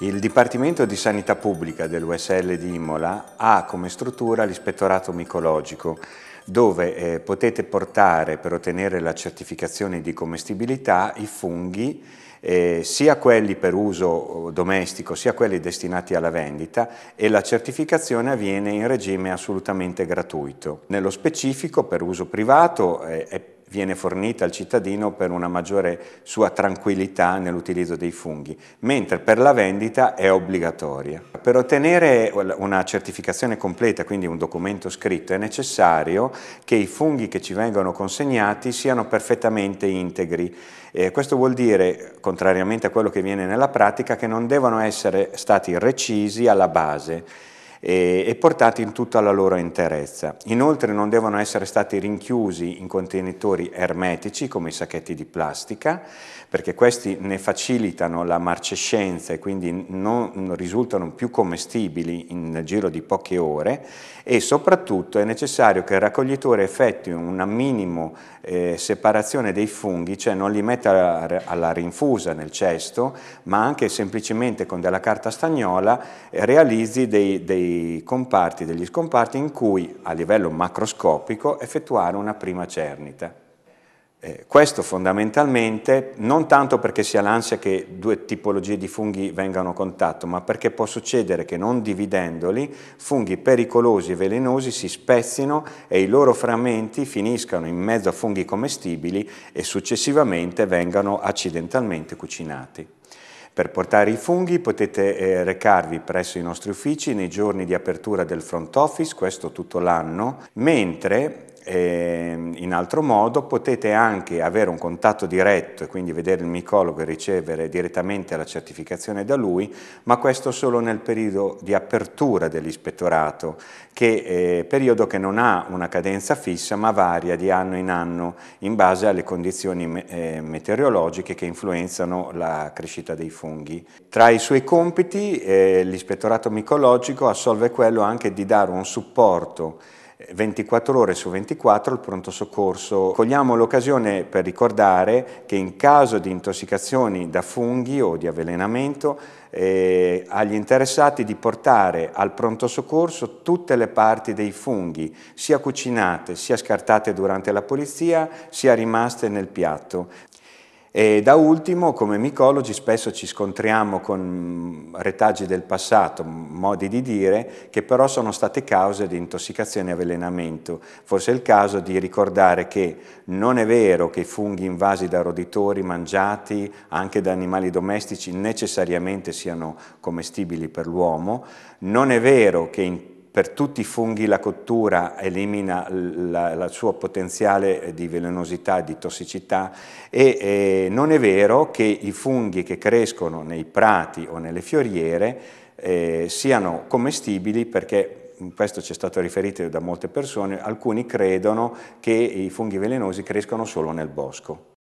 Il Dipartimento di Sanità Pubblica dell'USL di Imola ha come struttura l'ispettorato micologico dove eh, potete portare per ottenere la certificazione di commestibilità i funghi eh, sia quelli per uso eh, domestico sia quelli destinati alla vendita e la certificazione avviene in regime assolutamente gratuito. Nello specifico per uso privato eh, è viene fornita al cittadino per una maggiore sua tranquillità nell'utilizzo dei funghi, mentre per la vendita è obbligatoria. Per ottenere una certificazione completa, quindi un documento scritto, è necessario che i funghi che ci vengono consegnati siano perfettamente integri. Eh, questo vuol dire, contrariamente a quello che viene nella pratica, che non devono essere stati recisi alla base e, e portati in tutta la loro interezza. Inoltre non devono essere stati rinchiusi in contenitori ermetici come i sacchetti di plastica, perché questi ne facilitano la marcescenza e quindi non risultano più commestibili nel giro di poche ore e soprattutto è necessario che il raccoglitore effettui una minima eh, separazione dei funghi, cioè non li metta alla rinfusa nel cesto, ma anche semplicemente con della carta stagnola eh, realizzi dei, dei comparti e degli scomparti in cui a livello macroscopico effettuare una prima cernita. Eh, questo fondamentalmente non tanto perché sia l'ansia che due tipologie di funghi vengano a contatto, ma perché può succedere che non dividendoli funghi pericolosi e velenosi si spezzino e i loro frammenti finiscano in mezzo a funghi commestibili e successivamente vengano accidentalmente cucinati. Per portare i funghi potete eh, recarvi presso i nostri uffici nei giorni di apertura del front office, questo tutto l'anno, mentre Ehm, in altro modo potete anche avere un contatto diretto e quindi vedere il micologo e ricevere direttamente la certificazione da lui, ma questo solo nel periodo di apertura dell'ispettorato, che è eh, periodo che non ha una cadenza fissa ma varia di anno in anno in base alle condizioni eh, meteorologiche che influenzano la crescita dei funghi. Tra i suoi compiti eh, l'ispettorato micologico assolve quello anche di dare un supporto 24 ore su 24 il pronto soccorso. Cogliamo l'occasione per ricordare che in caso di intossicazioni da funghi o di avvelenamento eh, agli interessati di portare al pronto soccorso tutte le parti dei funghi, sia cucinate, sia scartate durante la pulizia, sia rimaste nel piatto. E da ultimo, come micologi, spesso ci scontriamo con mm, retaggi del passato, modi di dire, che però sono state cause di intossicazione e avvelenamento. Forse è il caso di ricordare che non è vero che i funghi invasi da roditori, mangiati anche da animali domestici, necessariamente siano commestibili per l'uomo, non è vero che in per tutti i funghi la cottura elimina il suo potenziale eh, di velenosità, e di tossicità e eh, non è vero che i funghi che crescono nei prati o nelle fioriere eh, siano commestibili perché questo ci è stato riferito da molte persone, alcuni credono che i funghi velenosi crescono solo nel bosco.